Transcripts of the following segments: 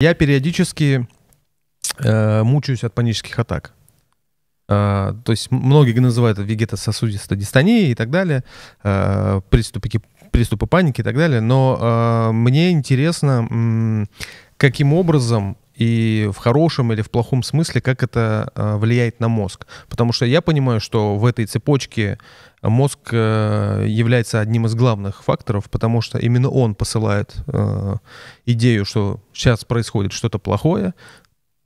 Я периодически э, мучаюсь от панических атак. Э, то есть многие называют это вегетососудистой дистонией и так далее, э, приступы, приступы паники и так далее. Но э, мне интересно, каким образом и в хорошем или в плохом смысле, как это э, влияет на мозг. Потому что я понимаю, что в этой цепочке мозг э, является одним из главных факторов, потому что именно он посылает э, идею, что сейчас происходит что-то плохое,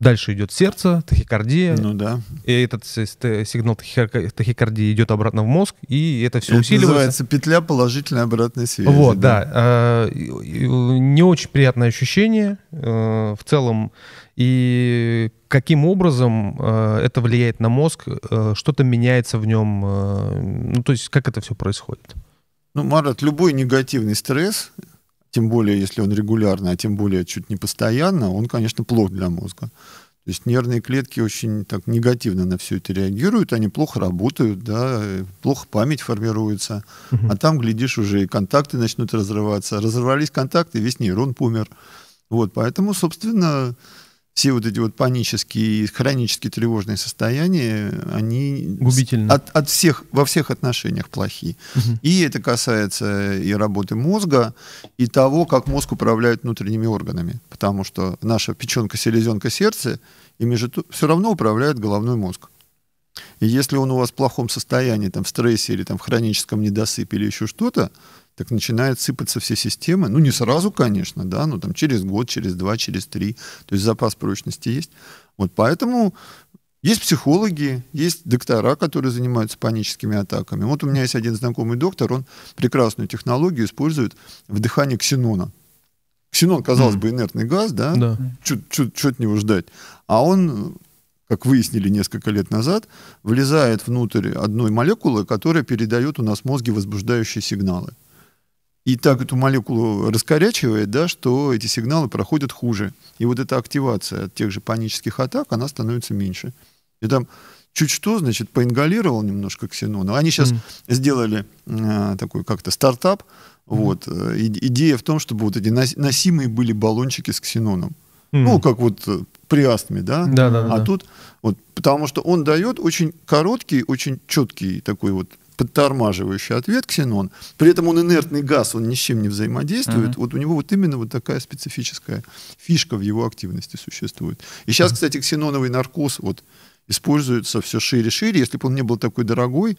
Дальше идет сердце, тахикардия. Ну да. И этот сигнал тахикардии идет обратно в мозг, и это все это усиливается. называется петля положительной обратной связи. Вот, да. да. А, не очень приятное ощущение э, в целом. И каким образом э, это влияет на мозг, э, что-то меняется в нем, ну то есть как это все происходит? Ну, Марат, любой негативный стресс тем более если он регулярный, а тем более чуть не постоянно, он, конечно, плох для мозга. То есть нервные клетки очень так негативно на все это реагируют, они плохо работают, да, плохо память формируется, а там, глядишь, уже и контакты начнут разрываться. Разорвались контакты, весь нейрон помер. Вот, поэтому, собственно, все вот эти вот панические, хронические тревожные состояния, они губительны от, от всех во всех отношениях плохие. Угу. И это касается и работы мозга, и того, как мозг управляет внутренними органами, потому что наша печенка, селезенка, сердце ими же все равно управляет головной мозг. И если он у вас в плохом состоянии, там в стрессе или там в хроническом недосыпе или еще что-то, так начинают сыпаться все системы. Ну, не сразу, конечно, да, но там через год, через два, через три. То есть запас прочности есть. Вот поэтому есть психологи, есть доктора, которые занимаются паническими атаками. Вот у меня есть один знакомый доктор, он прекрасную технологию использует в дыхании ксенона. Ксенон, казалось бы, инертный газ, да? Да. Что от него ждать? А он как выяснили несколько лет назад, влезает внутрь одной молекулы, которая передает у нас в мозге возбуждающие сигналы и так эту молекулу раскорячивает, да, что эти сигналы проходят хуже. И вот эта активация от тех же панических атак, она становится меньше. И там чуть что, значит, поингалировал немножко ксенона. Они сейчас mm. сделали э, такой как-то стартап. Mm. Вот. Э, и, идея в том, чтобы вот эти носимые были баллончики с ксеноном. Mm. Ну, как вот э, при астме, да? Да, да, а тут, вот, потому что он дает очень короткий, очень четкий такой вот подтормаживающий ответ ксенон. При этом он инертный газ, он ни с чем не взаимодействует. Uh-huh. Вот у него вот именно вот такая специфическая фишка в его активности существует. И сейчас, uh-huh. кстати, ксеноновый наркоз вот используется все шире и шире. Если бы он не был такой дорогой,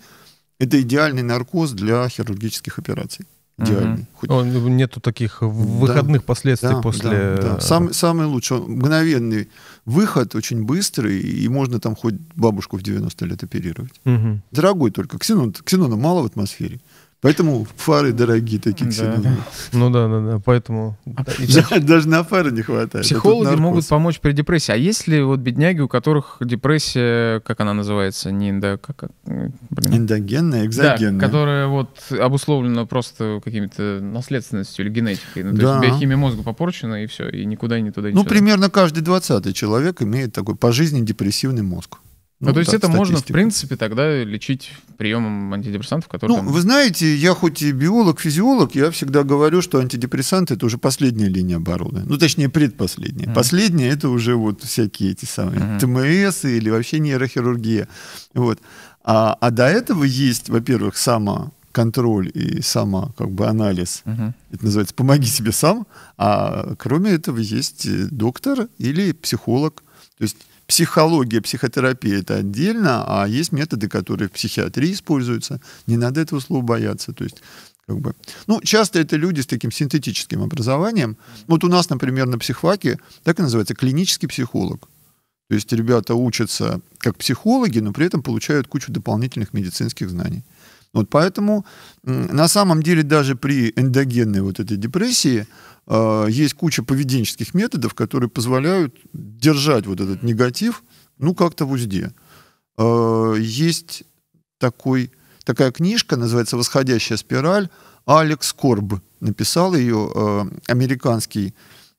это идеальный наркоз для хирургических операций. Угу. Он, нету таких выходных да, последствий да, после... Да, да. Сам, э, самый лучший, он, мгновенный выход, очень быстрый, и можно там хоть бабушку в 90 лет оперировать. Угу. Дорогой только, ксенон, ксенона мало в атмосфере. Поэтому фары дорогие такие да. Ну да, да, да. Поэтому. А Даже на фары не хватает. Психологи могут помочь при депрессии. А есть ли вот бедняги, у которых депрессия, как она называется, не эндо... как, эндогенная, экзогенная. которая вот обусловлена просто какими-то наследственностью или генетикой. Ну, то есть биохимия мозга попорчена, и все, и никуда не туда Ну, примерно каждый двадцатый человек имеет такой по жизни депрессивный мозг. Ну, ну, то есть да, это можно, в принципе, тогда лечить приемом антидепрессантов, которые... Ну, там... вы знаете, я хоть и биолог, физиолог, я всегда говорю, что антидепрессанты — это уже последняя линия обороны. Ну, точнее, предпоследняя. Mm-hmm. Последняя — это уже вот всякие эти самые mm-hmm. ТМС или вообще нейрохирургия. Вот. А, а до этого есть, во-первых, сама контроль и сама как бы анализ. Uh-huh. Это называется «помоги себе сам», а кроме этого есть э, доктор или психолог. То есть психология, психотерапия это отдельно, а есть методы, которые в психиатрии используются. Не надо этого слова бояться. То есть как бы. Ну, часто это люди с таким синтетическим образованием. Вот у нас, например, на психваке так и называется клинический психолог. То есть ребята учатся как психологи, но при этом получают кучу дополнительных медицинских знаний. Вот поэтому на самом деле даже при эндогенной вот этой депрессии э, есть куча поведенческих методов, которые позволяют держать вот этот негатив, ну, как-то в узде. Э, есть такой, такая книжка, называется «Восходящая спираль». Алекс Корб написал ее, э, а, американский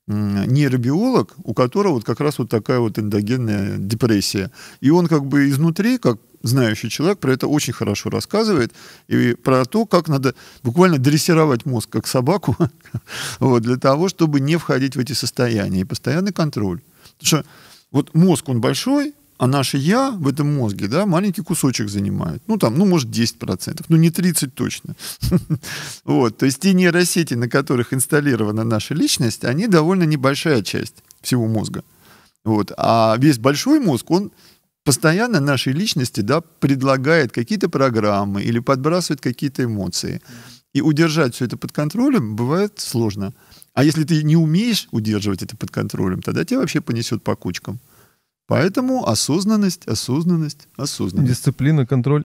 нейробиолог, у которого вот как раз вот такая вот эндогенная депрессия. И он как бы изнутри, как знающий человек про это очень хорошо рассказывает, и про то, как надо буквально дрессировать мозг, как собаку, вот, для того, чтобы не входить в эти состояния. И постоянный контроль. Потому что вот мозг, он большой, а наше «я» в этом мозге, да, маленький кусочек занимает. Ну, там, ну, может, 10%, ну, не 30 точно. Вот, то есть те нейросети, на которых инсталлирована наша личность, они довольно небольшая часть всего мозга. Вот, а весь большой мозг, он постоянно нашей личности да, предлагает какие-то программы или подбрасывает какие-то эмоции. И удержать все это под контролем бывает сложно. А если ты не умеешь удерживать это под контролем, тогда тебя вообще понесет по кучкам. Поэтому осознанность, осознанность, осознанность. Дисциплина, контроль